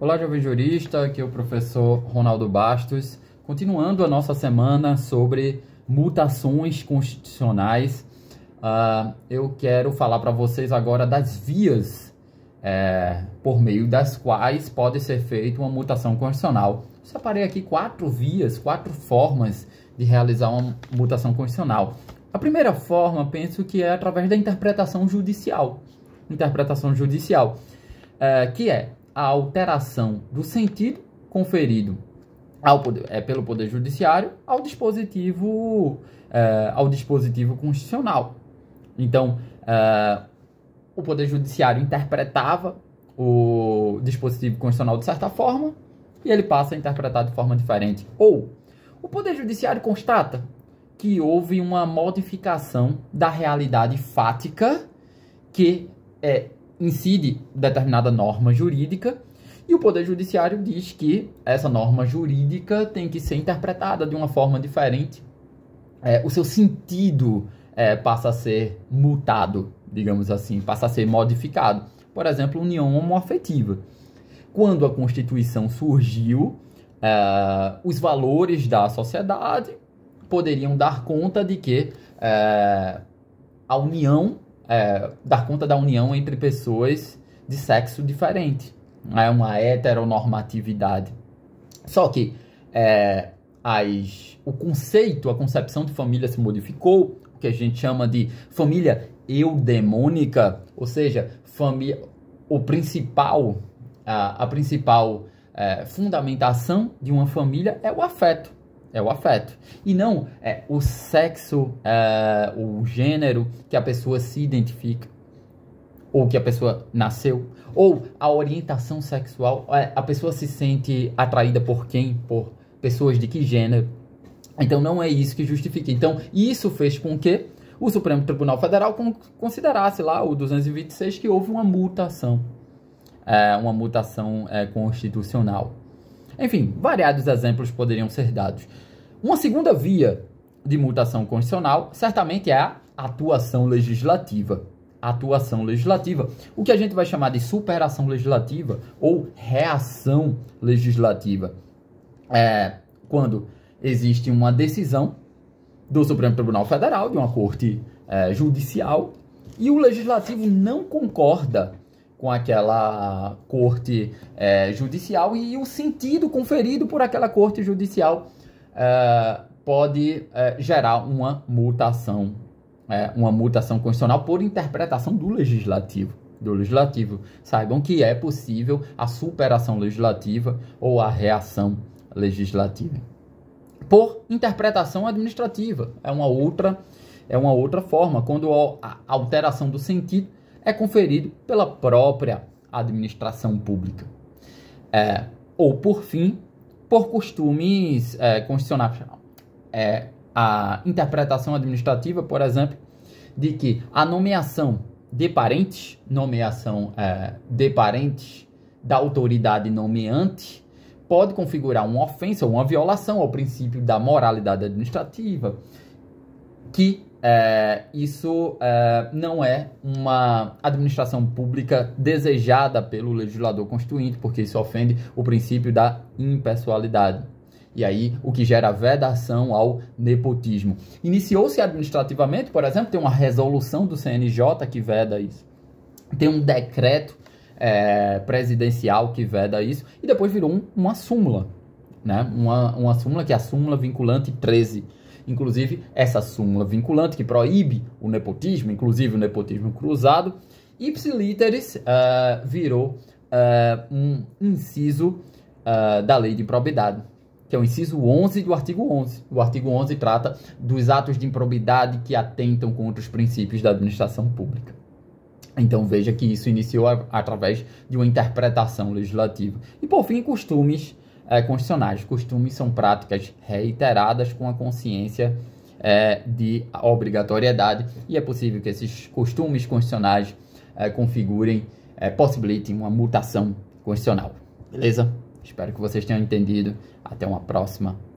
Olá, jovem jurista, aqui é o professor Ronaldo Bastos, continuando a nossa semana sobre mutações constitucionais. Uh, eu quero falar para vocês agora das vias é, por meio das quais pode ser feita uma mutação constitucional. Eu separei aqui quatro vias, quatro formas de realizar uma mutação constitucional. A primeira forma, penso que é através da interpretação judicial. Interpretação judicial, é, que é a alteração do sentido conferido ao poder, é, pelo Poder Judiciário ao dispositivo, é, ao dispositivo constitucional. Então, é, o Poder Judiciário interpretava o dispositivo constitucional de certa forma e ele passa a interpretar de forma diferente. Ou o Poder Judiciário constata que houve uma modificação da realidade fática que é incide determinada norma jurídica e o Poder Judiciário diz que essa norma jurídica tem que ser interpretada de uma forma diferente. É, o seu sentido é, passa a ser mutado, digamos assim, passa a ser modificado. Por exemplo, união homoafetiva. Quando a Constituição surgiu, é, os valores da sociedade poderiam dar conta de que é, a união é, dar conta da união entre pessoas de sexo diferente. É uma heteronormatividade. Só que é, as, o conceito, a concepção de família se modificou, o que a gente chama de família eudemônica, ou seja, família, o principal, a, a principal é, fundamentação de uma família é o afeto. É o afeto. E não é o sexo, é, o gênero que a pessoa se identifica, ou que a pessoa nasceu, ou a orientação sexual, é, a pessoa se sente atraída por quem? Por pessoas de que gênero? Então não é isso que justifica. Então isso fez com que o Supremo Tribunal Federal considerasse lá o 226 que houve uma mutação, é, uma mutação é, constitucional. Enfim, variados exemplos poderiam ser dados. Uma segunda via de mutação constitucional certamente é a atuação legislativa. Atuação legislativa, o que a gente vai chamar de superação legislativa ou reação legislativa. É quando existe uma decisão do Supremo Tribunal Federal, de uma corte é, judicial, e o legislativo não concorda com aquela corte é, judicial e o sentido conferido por aquela corte judicial é, pode é, gerar uma mutação, é, uma mutação constitucional por interpretação do legislativo. Do legislativo. Saibam que é possível a superação legislativa ou a reação legislativa. Por interpretação administrativa, é uma outra, é uma outra forma, quando a alteração do sentido é conferido pela própria administração pública. É, ou, por fim, por costumes é, constitucionais. É, a interpretação administrativa, por exemplo, de que a nomeação de parentes, nomeação é, de parentes da autoridade nomeante, pode configurar uma ofensa ou uma violação ao princípio da moralidade administrativa, que é, isso é, não é uma administração pública desejada pelo legislador constituinte, porque isso ofende o princípio da impessoalidade. E aí, o que gera vedação ao nepotismo. Iniciou-se administrativamente, por exemplo, tem uma resolução do CNJ que veda isso, tem um decreto é, presidencial que veda isso, e depois virou um, uma súmula, né? uma, uma súmula que é a súmula vinculante 13 inclusive essa súmula vinculante que proíbe o nepotismo, inclusive o nepotismo cruzado. Ipsi literis uh, eh, virou uh, um inciso uh, da lei de improbidade, que é o inciso 11 do artigo 11. O artigo 11 trata dos atos de improbidade que atentam contra os princípios da administração pública. Então veja que isso iniciou a, através de uma interpretação legislativa. E por fim, costumes é, constitucionais. Costumes são práticas reiteradas com a consciência é, de obrigatoriedade e é possível que esses costumes constitucionais é, configurem, é, possibilitem uma mutação constitucional. Beleza? Espero que vocês tenham entendido. Até uma próxima.